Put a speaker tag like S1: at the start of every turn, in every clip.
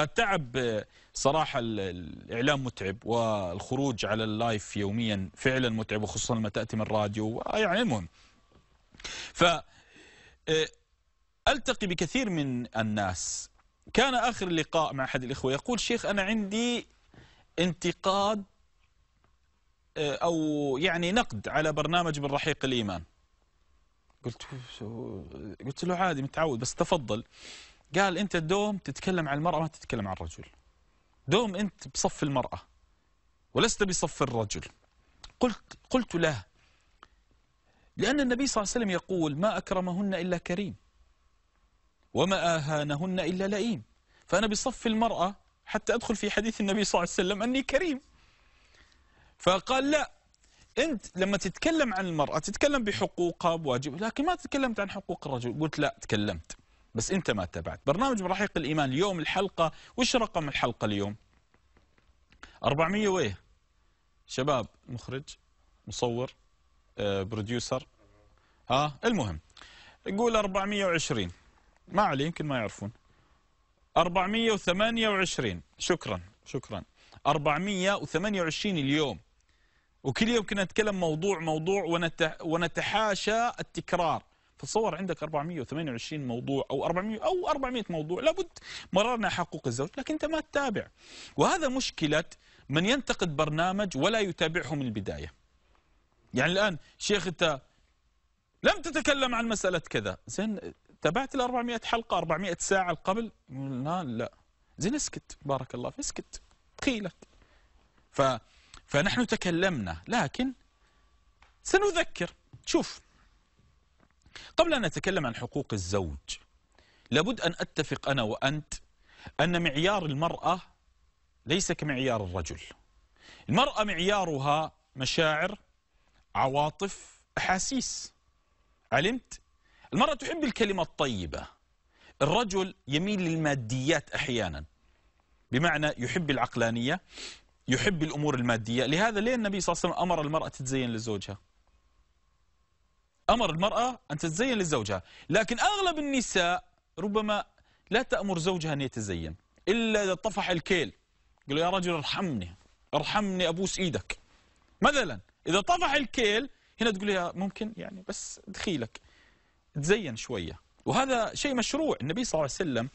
S1: التعب صراحة الإعلام متعب والخروج على اللايف يوميا فعلا متعب وخصوصا لما تأتي من الراديو يعني المهم فألتقي آه، بكثير من الناس كان آخر لقاء مع أحد الإخوة يقول شيخ أنا عندي انتقاد آه، أو يعني نقد على برنامج من رحيق الإيمان قلت قلت له عادي متعود بس تفضل قال أنت دوم تتكلم عن المرأة ما تتكلم عن الرجل دوم أنت بصف المرأة ولست بصف الرجل قلت, قلت له لأن النبي صلى الله عليه وسلم يقول ما أكرمهن إلا كريم وما آهانهن إلا لئيم فأنا بصف المرأة حتى أدخل في حديث النبي صلى الله عليه وسلم أني كريم فقال لا أنت لما تتكلم عن المرأة تتكلم بحقوقها بواجب لكن ما تكلمت عن حقوق الرجل قلت لا تكلمت بس انت ما تابعت برنامج رحيق الايمان اليوم الحلقه وش رقم الحلقه اليوم 400 ويه شباب مخرج مصور آه، بروديوسر ها آه، المهم قول 420 ما علي يمكن ما يعرفون 428 شكرا شكرا 428 اليوم وكل يوم كنا نتكلم موضوع موضوع ونتحاشى التكرار تصور عندك 428 موضوع او 400 او 400 موضوع لابد مررنا حقوق الزوج لكن انت ما تتابع وهذا مشكله من ينتقد برنامج ولا يتابعه من البدايه يعني الان شيخ انت لم تتكلم عن مساله كذا زين تابعت ال 400 حلقه 400 ساعه قبل لا لا زين اسكت بارك الله فيك اسكت قيلك ف فنحن تكلمنا لكن سنذكر شوف قبل أن نتكلم عن حقوق الزوج لابد أن أتفق أنا وأنت أن معيار المرأة ليس كمعيار الرجل المرأة معيارها مشاعر عواطف أحاسيس علمت؟ المرأة تحب الكلمة الطيبة الرجل يميل للماديات أحيانا بمعنى يحب العقلانية يحب الأمور المادية لهذا ليه النبي صلى الله عليه وسلم أمر المرأة تتزين لزوجها أمر المرأة أن تتزين لزوجها لكن أغلب النساء ربما لا تأمر زوجها أن يتزين إلا إذا طفح الكيل قالوا يا رجل ارحمني ارحمني أبوس إيدك مثلا إذا طفح الكيل هنا تقول يا ممكن يعني بس دخيلك تزين شوية وهذا شيء مشروع النبي صلى الله عليه وسلم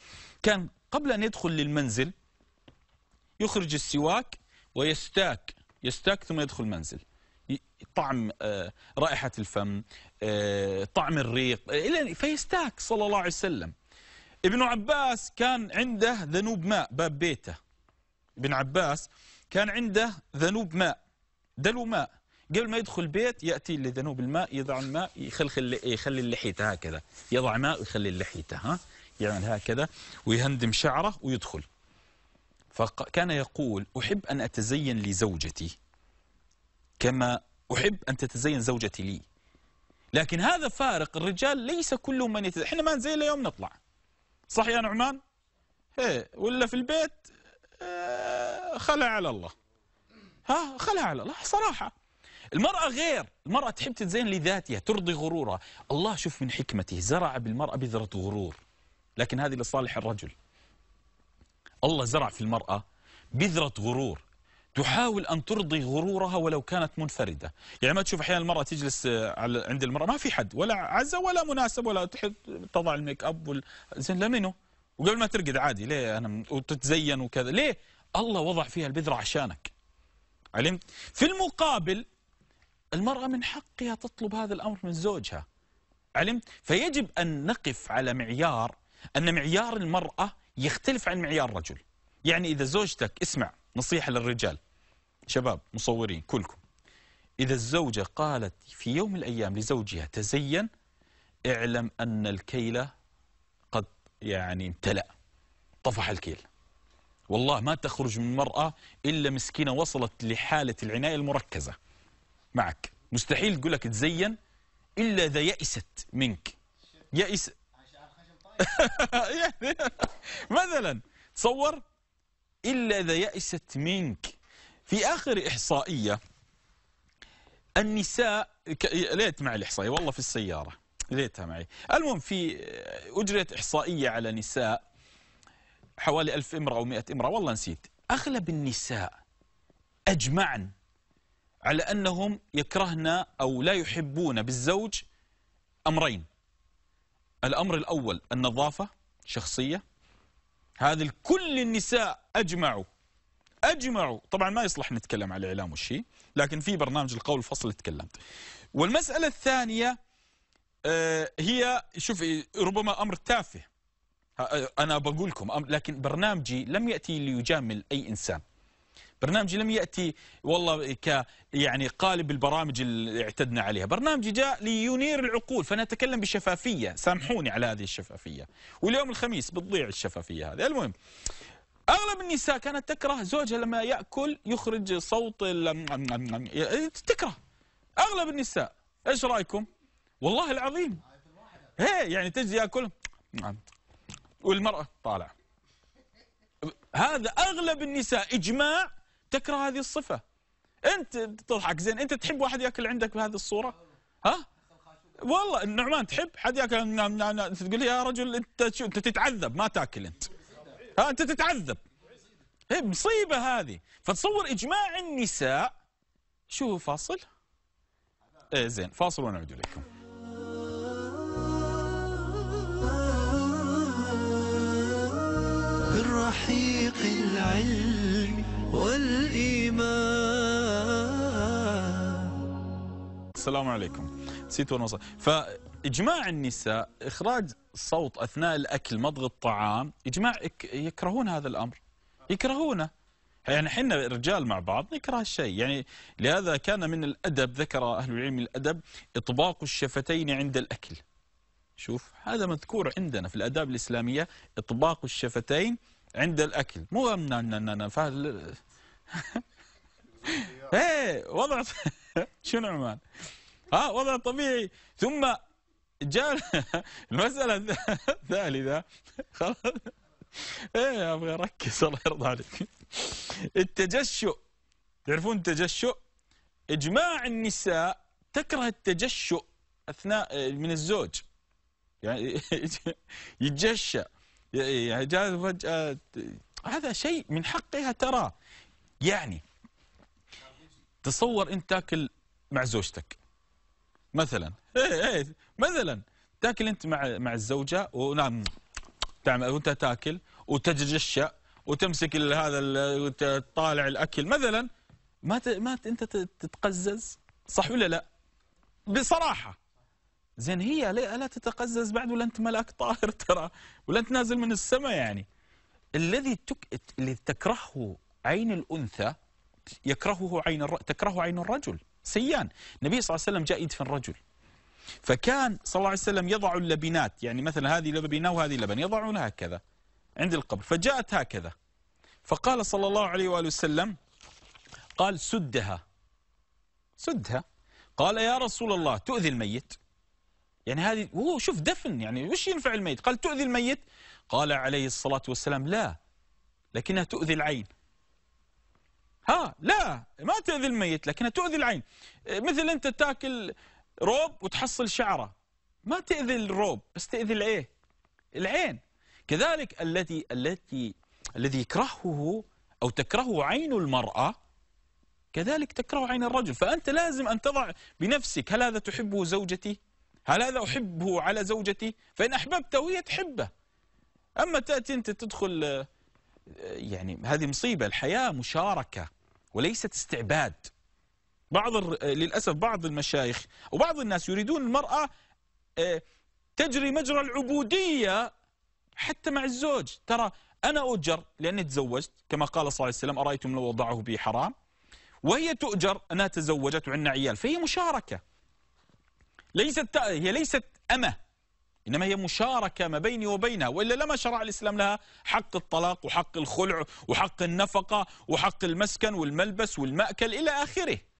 S1: كان قبل أن يدخل للمنزل يخرج السواك ويستاك يستاك ثم يدخل المنزل طعم آه، رائحة الفم آه، طعم الريق آه، فيستاك صلى الله عليه وسلم ابن عباس كان عنده ذنوب ماء باب بيته ابن عباس كان عنده ذنوب ماء دلو ماء قبل ما يدخل البيت يأتي لذنوب الماء يضع الماء يخلخل يخلي اللحيته هكذا يضع ماء ويخلي اللحيته ها يعمل هكذا ويهندم شعره ويدخل فكان يقول أحب أن أتزين لزوجتي كما أحب أن تتزين زوجتي لي لكن هذا فارق الرجال ليس كل من يتزين احنا ما نزين يوم نطلع صح يا نعمان هي إيه، ولا في البيت آه، خلع على الله ها خلع على الله صراحة المرأة غير المرأة تحب تتزين لذاتها ترضي غرورها الله شوف من حكمته زرع بالمرأة بذرة غرور لكن هذه لصالح الرجل الله زرع في المرأة بذرة غرور تحاول أن ترضي غرورها ولو كانت منفردة يعني ما تشوف أحيانا المرأة تجلس آه، عند المرأة ما في حد ولا عزة ولا مناسب ولا تحب تضع الميك أب وال... زين لمنه وقبل ما ترقد عادي ليه أنا وتتزين وكذا ليه الله وضع فيها البذرة عشانك علمت في المقابل المرأة من حقها تطلب هذا الأمر من زوجها علمت فيجب أن نقف على معيار أن معيار المرأة يختلف عن معيار الرجل يعني إذا زوجتك اسمع نصيحة للرجال شباب مصورين كلكم إذا الزوجة قالت في يوم من الأيام لزوجها تزين اعلم أن الكيل قد يعني امتلأ طفح الكيل والله ما تخرج من المرأة إلا مسكينة وصلت لحالة العناية المركزة معك مستحيل تقول لك تزين إلا إذا يئست منك يأس يعني، مثلا تصور إلا إذا يأست منك في آخر إحصائية النساء ليت معي الإحصائية والله في السيارة ليتها معي المهم في أجريت إحصائية على نساء حوالي ألف امرأة أو مئة امرأة والله نسيت أغلب النساء أجمعن على أنهم يكرهن أو لا يحبون بالزوج أمرين الأمر الأول النظافة شخصية هذا كل النساء أجمعوا أجمعوا طبعا ما يصلح نتكلم على الإعلام والشيء لكن في برنامج القول الفصل تكلمت والمسألة الثانية آه، هي شوف ربما أمر تافه أنا بقول لكم لكن برنامجي لم يأتي ليجامل أي إنسان برنامجي لم يأتي والله ك يعني قالب البرامج اللي اعتدنا عليها برنامجي جاء لينير العقول فنتكلم بشفافية سامحوني على هذه الشفافية واليوم الخميس بتضيع الشفافية هذه المهم اغلب النساء كانت تكره زوجها لما ياكل يخرج صوت تكره اغلب النساء ايش رايكم والله العظيم هي يعني تجي ياكل والمراه طالعه هذا اغلب النساء اجماع تكره هذه الصفة أنت تضحك زين أنت تحب واحد ياكل عندك بهذه الصورة ها والله النعمان تحب حد ياكل نعم، نعم، نعم. تقول يا رجل أنت شو أنت تتعذب ما تاكل أنت ها أنت تتعذب هي مصيبة هذه فتصور إجماع النساء شو فاصل إيه زين فاصل ونعود إليكم الرحيق العلم والإيمان السلام عليكم نسيت ونوصل فإجماع النساء إخراج صوت أثناء الأكل مضغ الطعام إجماع يكرهون هذا الأمر يكرهونه يعني احنا رجال مع بعض نكره الشيء يعني لهذا كان من الأدب ذكر أهل العلم الأدب إطباق الشفتين عند الأكل شوف هذا مذكور عندنا في الآداب الإسلامية إطباق الشفتين عند الأكل مو فهل ايه وضع شنو عمان ها آه، وضع طبيعي ثم جاء المسألة الثالثة خلاص ايه ابغى اركز الله يرضى عليك التجشؤ تعرفون التجشؤ اجماع النساء تكره التجشؤ اثناء من الزوج يعني يتجشأ يعني فجأة هذا شيء من حقها ترى يعني تصور انت تاكل مع زوجتك مثلا ايه ايه مثلا تاكل انت مع مع الزوجه ونعم تعمل وانت تاكل وتجري وتمسك هذا تطالع الاكل مثلا ما ت... ما ت... انت تتقزز صح ولا لا؟ بصراحه زين هي لا تتقزز بعد ولا انت ملاك طاهر ترى ولا انت نازل من السماء يعني الذي تك... اللي تكرهه عين الانثى يكرهه عين الر... تكرهه عين الرجل سيان النبي صلى الله عليه وسلم جاء يدفن رجل فكان صلى الله عليه وسلم يضع اللبنات يعني مثلا هذه لبنة وهذه لبن يضعونها هكذا عند القبر فجاءت هكذا فقال صلى الله عليه وآله وسلم قال سدها سدها قال يا رسول الله تؤذي الميت يعني هذه هو شوف دفن يعني وش ينفع الميت قال تؤذي الميت قال عليه الصلاة والسلام لا لكنها تؤذي العين ها لا ما تؤذي الميت لكنها تؤذي العين مثل أنت تاكل روب وتحصل شعرة ما تأذي الروب بس تأذي الإيه العين كذلك الذي التي الذي يكرهه أو تكرهه عين المرأة كذلك تكره عين الرجل فأنت لازم أن تضع بنفسك هل هذا تحبه زوجتي هل هذا أحبه على زوجتي فإن أحببته هي تحبه أما تأتي أنت تدخل آه، يعني هذه مصيبة الحياة مشاركة وليست استعباد بعض آه، للأسف بعض المشايخ وبعض الناس يريدون المرأة آه، تجري مجرى العبودية حتى مع الزوج ترى أنا أجر لأني تزوجت كما قال صلى الله عليه وسلم أرأيتم لو وضعه بي حرام وهي تؤجر أنها تزوجت وعندنا عيال فهي مشاركة ليست هي ليست أمة إنما هي مشاركة ما بيني وبينها وإلا لما شرع الإسلام لها حق الطلاق وحق الخلع وحق النفقة وحق المسكن والملبس والمأكل إلى آخره